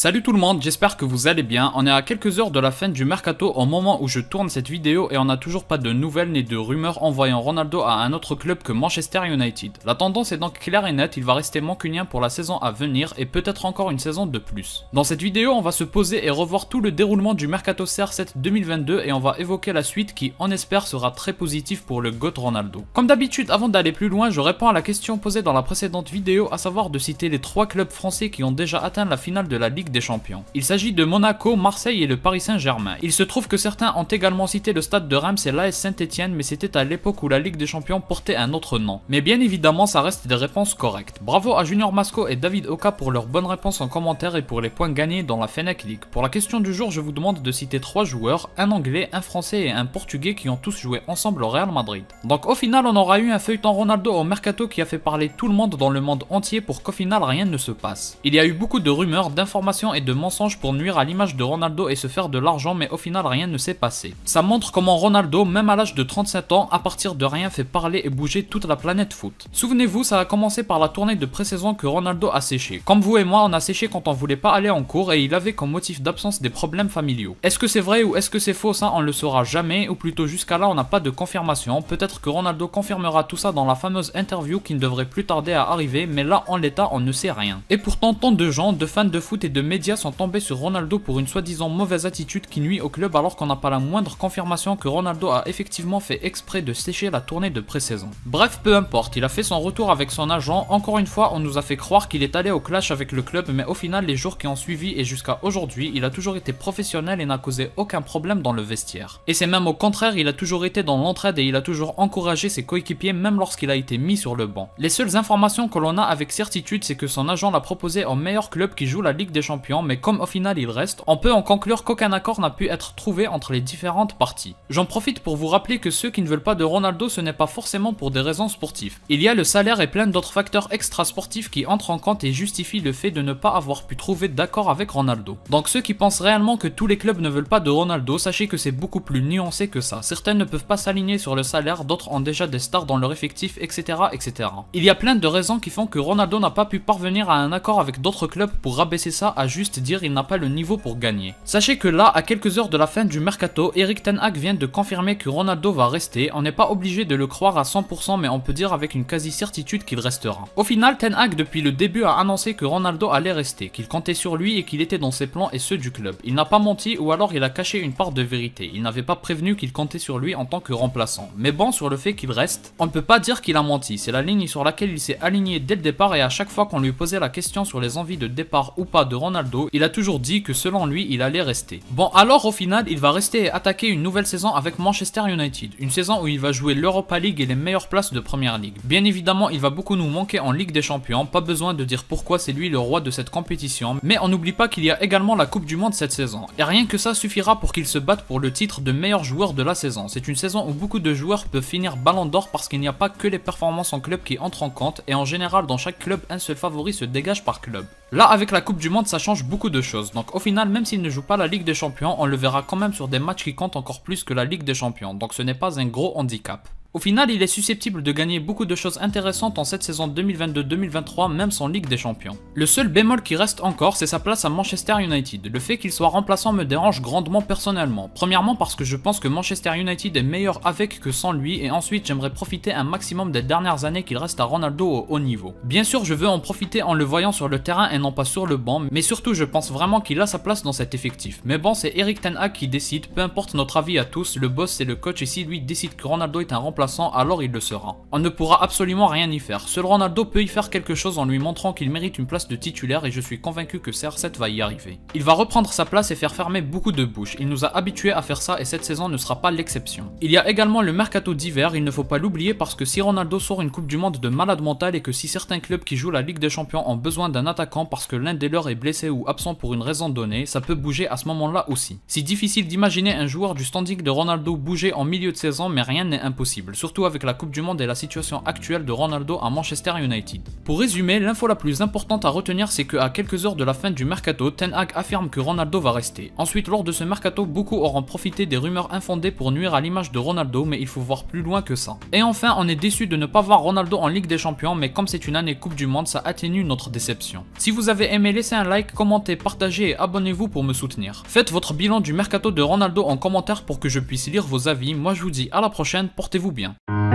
Salut tout le monde, j'espère que vous allez bien. On est à quelques heures de la fin du mercato au moment où je tourne cette vidéo et on n'a toujours pas de nouvelles ni de rumeurs envoyant Ronaldo à un autre club que Manchester United. La tendance est donc claire et nette, il va rester mancunien pour la saison à venir et peut-être encore une saison de plus. Dans cette vidéo, on va se poser et revoir tout le déroulement du mercato CR7 2022 et on va évoquer la suite qui, on espère, sera très positive pour le GOAT Ronaldo. Comme d'habitude, avant d'aller plus loin, je réponds à la question posée dans la précédente vidéo, à savoir de citer les trois clubs français qui ont déjà atteint la finale de la Ligue des Champions. Il s'agit de Monaco, Marseille et le Paris Saint-Germain. Il se trouve que certains ont également cité le stade de Reims et l'AS Saint-Etienne, mais c'était à l'époque où la Ligue des Champions portait un autre nom. Mais bien évidemment, ça reste des réponses correctes. Bravo à Junior Masco et David Oka pour leurs bonnes réponses en commentaire et pour les points gagnés dans la Fennec League. Pour la question du jour, je vous demande de citer trois joueurs, un anglais, un français et un portugais qui ont tous joué ensemble au Real Madrid. Donc au final, on aura eu un feuilleton Ronaldo au mercato qui a fait parler tout le monde dans le monde entier pour qu'au final rien ne se passe. Il y a eu beaucoup de rumeurs, d'informations et de mensonges pour nuire à l'image de Ronaldo et se faire de l'argent mais au final rien ne s'est passé. Ça montre comment Ronaldo, même à l'âge de 37 ans, à partir de rien fait parler et bouger toute la planète foot. Souvenez-vous, ça a commencé par la tournée de pré-saison que Ronaldo a séché. Comme vous et moi, on a séché quand on voulait pas aller en cours et il avait comme motif d'absence des problèmes familiaux. Est-ce que c'est vrai ou est-ce que c'est faux ça on le saura jamais ou plutôt jusqu'à là on n'a pas de confirmation. Peut-être que Ronaldo confirmera tout ça dans la fameuse interview qui ne devrait plus tarder à arriver mais là en l'état on ne sait rien. Et pourtant tant de gens, de fans de foot et de médias sont tombés sur Ronaldo pour une soi-disant mauvaise attitude qui nuit au club alors qu'on n'a pas la moindre confirmation que Ronaldo a effectivement fait exprès de sécher la tournée de pré-saison. Bref, peu importe, il a fait son retour avec son agent, encore une fois on nous a fait croire qu'il est allé au clash avec le club mais au final les jours qui ont suivi et jusqu'à aujourd'hui il a toujours été professionnel et n'a causé aucun problème dans le vestiaire. Et c'est même au contraire, il a toujours été dans l'entraide et il a toujours encouragé ses coéquipiers même lorsqu'il a été mis sur le banc. Les seules informations que l'on a avec certitude c'est que son agent l'a proposé au meilleur club qui joue la Ligue des Champions mais comme au final il reste, on peut en conclure qu'aucun accord n'a pu être trouvé entre les différentes parties. J'en profite pour vous rappeler que ceux qui ne veulent pas de Ronaldo, ce n'est pas forcément pour des raisons sportives. Il y a le salaire et plein d'autres facteurs sportifs qui entrent en compte et justifient le fait de ne pas avoir pu trouver d'accord avec Ronaldo. Donc ceux qui pensent réellement que tous les clubs ne veulent pas de Ronaldo, sachez que c'est beaucoup plus nuancé que ça. Certains ne peuvent pas s'aligner sur le salaire, d'autres ont déjà des stars dans leur effectif, etc., etc. Il y a plein de raisons qui font que Ronaldo n'a pas pu parvenir à un accord avec d'autres clubs pour rabaisser ça à juste dire il n'a pas le niveau pour gagner. Sachez que là, à quelques heures de la fin du mercato, Eric Ten Hag vient de confirmer que Ronaldo va rester. On n'est pas obligé de le croire à 100% mais on peut dire avec une quasi-certitude qu'il restera. Au final, Ten Hag depuis le début a annoncé que Ronaldo allait rester, qu'il comptait sur lui et qu'il était dans ses plans et ceux du club. Il n'a pas menti ou alors il a caché une part de vérité. Il n'avait pas prévenu qu'il comptait sur lui en tant que remplaçant. Mais bon, sur le fait qu'il reste, on ne peut pas dire qu'il a menti. C'est la ligne sur laquelle il s'est aligné dès le départ et à chaque fois qu'on lui posait la question sur les envies de départ ou pas de Ronaldo, il a toujours dit que selon lui, il allait rester. Bon, alors au final, il va rester et attaquer une nouvelle saison avec Manchester United. Une saison où il va jouer l'Europa League et les meilleures places de Première League. Bien évidemment, il va beaucoup nous manquer en Ligue des Champions, pas besoin de dire pourquoi c'est lui le roi de cette compétition, mais on n'oublie pas qu'il y a également la Coupe du Monde cette saison. Et rien que ça suffira pour qu'il se batte pour le titre de meilleur joueur de la saison. C'est une saison où beaucoup de joueurs peuvent finir ballon d'or parce qu'il n'y a pas que les performances en club qui entrent en compte, et en général dans chaque club, un seul favori se dégage par club. Là, avec la Coupe du Monde, ça change beaucoup de choses. Donc au final, même s'il ne joue pas la Ligue des Champions, on le verra quand même sur des matchs qui comptent encore plus que la Ligue des Champions. Donc ce n'est pas un gros handicap. Au final, il est susceptible de gagner beaucoup de choses intéressantes en cette saison 2022-2023, même sans Ligue des Champions. Le seul bémol qui reste encore, c'est sa place à Manchester United. Le fait qu'il soit remplaçant me dérange grandement personnellement. Premièrement parce que je pense que Manchester United est meilleur avec que sans lui, et ensuite j'aimerais profiter un maximum des dernières années qu'il reste à Ronaldo au haut niveau. Bien sûr, je veux en profiter en le voyant sur le terrain et non pas sur le banc, mais surtout je pense vraiment qu'il a sa place dans cet effectif. Mais bon, c'est Eric Ten Hag qui décide, peu importe notre avis à tous, le boss c'est le coach ici, lui décide que Ronaldo est un remplaçant alors il le sera. On ne pourra absolument rien y faire. Seul Ronaldo peut y faire quelque chose en lui montrant qu'il mérite une place de titulaire et je suis convaincu que CR7 va y arriver. Il va reprendre sa place et faire fermer beaucoup de bouches. Il nous a habitués à faire ça et cette saison ne sera pas l'exception. Il y a également le mercato d'hiver, il ne faut pas l'oublier parce que si Ronaldo sort une Coupe du Monde de malade mental et que si certains clubs qui jouent la Ligue des Champions ont besoin d'un attaquant parce que l'un des leurs est blessé ou absent pour une raison donnée, ça peut bouger à ce moment-là aussi. C'est difficile d'imaginer un joueur du standing de Ronaldo bouger en milieu de saison mais rien n'est impossible surtout avec la Coupe du Monde et la situation actuelle de Ronaldo à Manchester United. Pour résumer, l'info la plus importante à retenir c'est qu'à quelques heures de la fin du mercato, Ten Hag affirme que Ronaldo va rester. Ensuite, lors de ce mercato, beaucoup auront profité des rumeurs infondées pour nuire à l'image de Ronaldo, mais il faut voir plus loin que ça. Et enfin, on est déçu de ne pas voir Ronaldo en Ligue des Champions, mais comme c'est une année Coupe du Monde, ça atténue notre déception. Si vous avez aimé, laissez un like, commentez, partagez et abonnez-vous pour me soutenir. Faites votre bilan du mercato de Ronaldo en commentaire pour que je puisse lire vos avis. Moi je vous dis à la prochaine, portez-vous bien bien.